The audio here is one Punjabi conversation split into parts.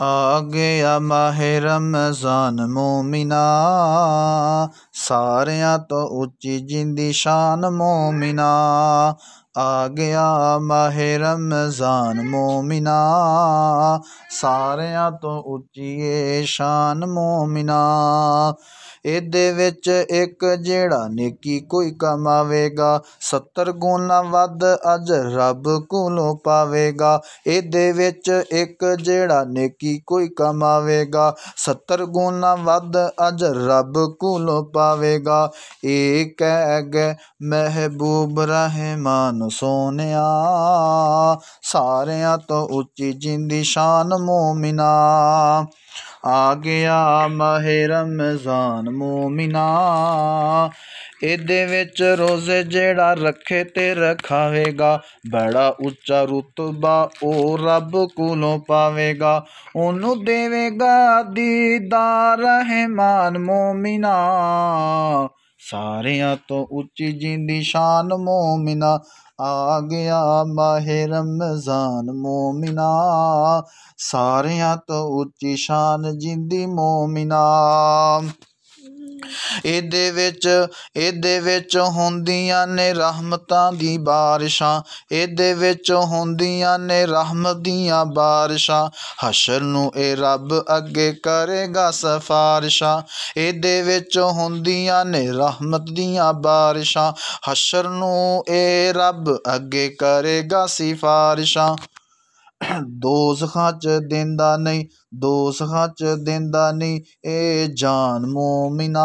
आ गया माह रमजान मोमिना ਸਾਰਿਆਂ ਤੋਂ ਉੱਚੀ ਜਿੰਦੀ ਸ਼ਾਨ ਮੂਮਿਨਾ ਆ ਗਿਆ ਮਹਿਰਮ ਜ਼ਾਨ ਮੂਮਿਨਾ ਸਾਰਿਆਂ ਤੋਂ ਉੱਚੀ ਏ ਸ਼ਾਨ ਮੂਮਿਨਾ ਇਹਦੇ ਵਿੱਚ ਇੱਕ ਜਿਹੜਾ ਨੇਕੀ ਕੋਈ ਕਮਾਵੇਗਾ 70 ਗੁਣਾ ਵੱਧ ਅਜ ਰੱਬ ਕੋਲੋਂ ਪਾਵੇਗਾ ਇਹਦੇ ਵਿੱਚ ਇੱਕ ਜਿਹੜਾ ਨੇਕੀ ਕੋਈ ਕਮਾਵੇਗਾ 70 ਗੁਣਾ ਵੱਧ ਅਜ ਰੱਬ ਕੋਲੋਂ ਪਾ ਆਵੇਗਾ ਏਕ ਅਗੇ ਮਹਿਬੂਬ ਰਹਿਮਾਨ ਸੋਨਿਆ ਸਾਰਿਆਂ ਤੋਂ ਉੱਚੀ ਜਿੰਦੀ ਸ਼ਾਨ ਮੂਮਿਨਾ ਆ ਗਿਆ ਮਹਿਰਮਜ਼ਾਨ ਮੂਮਿਨਾ ਇਹਦੇ ਵਿੱਚ ਰੋਜ਼ੇ ਜਿਹੜਾ ਰੱਖੇ ਤੇ ਰਖਾਵੇਗਾ ਬੜਾ ਉੱਚਾ ਰਤਬਾ ਉਹ ਰੱਬ ਕੋਲੋਂ ਪਾਵੇਗਾ ਉਹਨੂੰ ਦੇਵੇਗਾ ਦੀਦਾਰ ਰਹਿਮਾਨ ਮੂਮਿਨਾ ਸਾਰਿਆਂ ਤੋਂ ਉੱਚੀ ਜਿੰਦੀ ਸ਼ਾਨ ਮੂਮਿਨਾ ਆ ਗਿਆ ਮਾਹਿ ਰਮਜ਼ਾਨ ਮੂਮਿਨਾ ਸਾਰਿਆਂ ਤੋਂ ਉੱਚੀ ਸ਼ਾਨ ਜਿੰਦੀ ਮੂਮਿਨਾ ਇਹਦੇ ਵਿੱਚ ਇਹਦੇ ਵਿੱਚ ਹੁੰਦੀਆਂ ਨੇ ਰਹਿਮਤਾਂ ਦੀ ਬਾਰਿਸ਼ਾਂ ਇਹਦੇ ਵਿੱਚ ਹੁੰਦੀਆਂ ਨੇ ਰਹਿਮਤ ਦੀਆਂ ਬਾਰਿਸ਼ਾਂ ਹਸ਼ਰ ਨੂੰ ਇਹ ਰੱਬ ਅੱਗੇ ਕਰੇਗਾ ਸਫਾਰਿਸ਼ਾਂ ਇਹਦੇ ਵਿੱਚ ਹੁੰਦੀਆਂ ਨੇ ਰਹਿਮਤ ਦੀਆਂ ਬਾਰਿਸ਼ਾਂ ਹਸ਼ਰ ਨੂੰ ਇਹ ਰੱਬ ਅੱਗੇ ਕਰੇਗਾ ਸਿਫਾਰਿਸ਼ਾਂ ਦੋਸਖਾਂ 'ਚ ਦਿੰਦਾ ਨਹੀਂ ਦੋਸਖਾਂ 'ਚ ਦਿੰਦਾ ਨਹੀਂ ਇਹ ਜਾਨ ਮੂਮਿਨਾ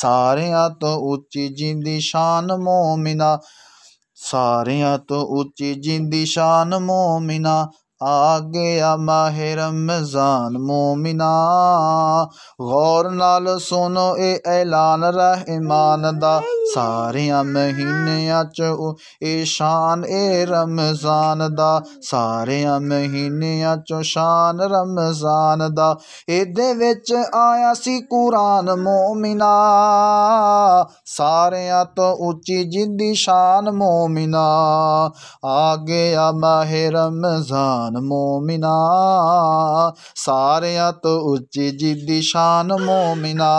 ਸਾਰਿਆਂ ਤੋਂ ਉੱਚੀ ਜਿੰਦੀ ਸ਼ਾਨ ਮੂਮਿਨਾ ਸਾਰਿਆਂ ਤੋਂ ਉੱਚੀ ਜਿੰਦੀ ਸ਼ਾਨ ਮੂਮਿਨਾ ਆ ਗਿਆ ਮਾਹਿ ਰਮਜ਼ਾਨ ਮੂਮਿਨਾ ਗੌਰ ਨਾਲ ਸੁਨੋ ਇਹ ਐਲਾਨ ਰਹਿਮਾਨ ਦਾ ਸਾਰਿਆਂ ਮਹੀਨਿਆਂ 'ਚ ਉਹ ਇਹ ਸ਼ਾਨ ਏ ਰਮਜ਼ਾਨ ਦਾ ਸਾਰਿਆਂ ਮਹੀਨਿਆਂ 'ਚ ਸ਼ਾਨ ਰਮਜ਼ਾਨ ਦਾ ਇਹਦੇ ਵਿੱਚ ਆਇਆ ਸੀ ਕੁਰਾਨ ਮੂਮਿਨਾ ਸਾਰਿਆਂ ਤੋਂ ਉੱਚੀ ਜਿੰਦੀ ਸ਼ਾਨ ਮੂਮਿਨਾ ਆ ਗਿਆ ਮਾਹ ਰਮਜ਼ਾਨ ਮੂਮਿਨਾ ਸਾਰਿਆਂ ਤੋਂ ਉੱਚੀ ਜਿੰਦੀ ਸ਼ਾਨ ਮੂਮਿਨਾ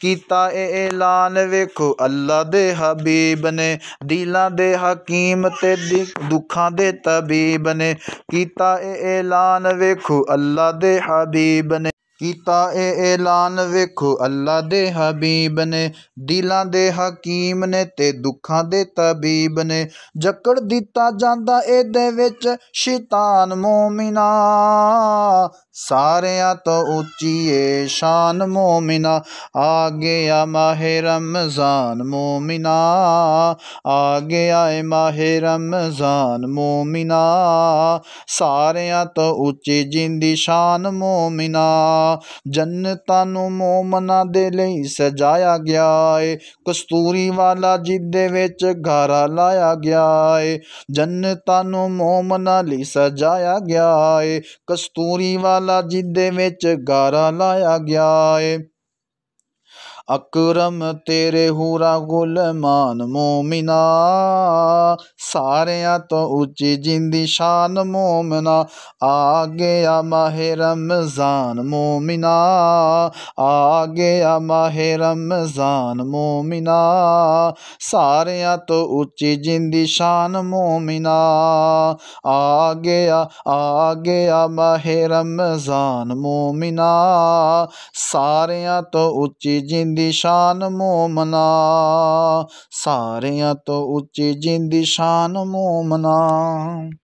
ਕੀਤਾ ਇਹ ਐਲਾਨ ਵੇਖੋ ਅੱਲਾ ਦੇ ਹਬੀਬ ਨੇ ਦਿਲਾਂ ਦੇ ਹਕੀਮ ਤੇ ਦੁੱਖਾਂ ਦੇ ਤਬੀਬ ਨੇ ਕੀਤਾ ਇਹ ਐਲਾਨ ਵੇਖੋ ਅੱਲਾ ਦੇ ਹਬੀਬ ਨੇ ਕੀਤਾ ਏ ਐਲਾਨ ਵੇਖੋ ਅੱਲਾ ਦੇ ਹਬੀਬ ਨੇ ਦਿਲਾਂ ਦੇ ਹਕੀਮ ਨੇ ਤੇ ਦੁੱਖਾਂ ਦੇ ਤਬੀਬ ਨੇ ਜਕੜ ਦਿੱਤਾ ਜਾਂਦਾ ਇਹਦੇ ਵਿੱਚ ਸ਼ੈਤਾਨ ਮੂਮਿਨਾ ਸਾਰਿਆਂ ਤੋਂ ਉੱਚੀ ਏ ਸ਼ਾਨ ਮੂਮਿਨਾ ਆ ਗਿਆ ਮਾਹ ਰਮਜ਼ਾਨ ਮੂਮਿਨਾ ਆ ਗਿਆ ਏ ਮਾਹ ਰਮਜ਼ਾਨ ਮੂਮਿਨਾ ਸਾਰਿਆਂ ਤੋਂ ਉੱਚੀ ਜਿੰਦੀ ਸ਼ਾਨ ਮੂਮਿਨਾ ਜਨਤਾ ਨੂੰ ਮੂਮਨਾ ਦੇ ਲਈ ਸਜਾਇਆ ਗਿਆ ਏ ਕਸਤੂਰੀ ਵਾਲਾ ਜਿੱਦੇ ਵਿੱਚ ਘਾਰਾ ਲਾਇਆ ਗਿਆ ਏ ਜਨਤਾ ਨੂੰ ਮੂਮਨਾ ਲਈ ਸਜਾਇਆ ਗਿਆ ਏ ਕਸਤੂਰੀ ਵਾਲਾ ਜਿੱਦੇ ਵਿੱਚ ਘਾਰਾ ਲਾਇਆ ਗਿਆ ਏ ਅਕਰਮ ਤੇਰੇ ਹੂਰਾ ਗੁਲਮਾਨ ਮੂਮਿਨਾ ਸਾਰਿਆਂ ਤੋਂ ਉੱਚੀ ਜਿੰਦੀ ਸ਼ਾਨ ਮੂਮਿਨਾ ਆ ਗਿਆ ਮਹਿਰਮ ਜ਼ਾਨ ਮੂਮਿਨਾ ਆ ਗਿਆ ਮਹਿਰਮ ਜ਼ਾਨ ਮੂਮਿਨਾ ਸਾਰਿਆਂ ਤੋਂ ਉੱਚੀ ਜਿੰਦੀ ਸ਼ਾਨ ਮੂਮਿਨਾ ਆ ਗਿਆ ਆ ਗਿਆ ਮਹਿਰਮ ਜ਼ਾਨ ਮੂਮਿਨਾ ਸਾਰਿਆਂ ਤੋਂ ਉੱਚੀ ਜਿੰਦੀ ਜਿੰਦੀ ਸ਼ਾਨ ਮੋਮਨਾ ਸਾਰਿਆਂ ਤੋਂ ਉੱਚੀ ਜਿੰਦੀ ਸ਼ਾਨ ਮੋਮਨਾ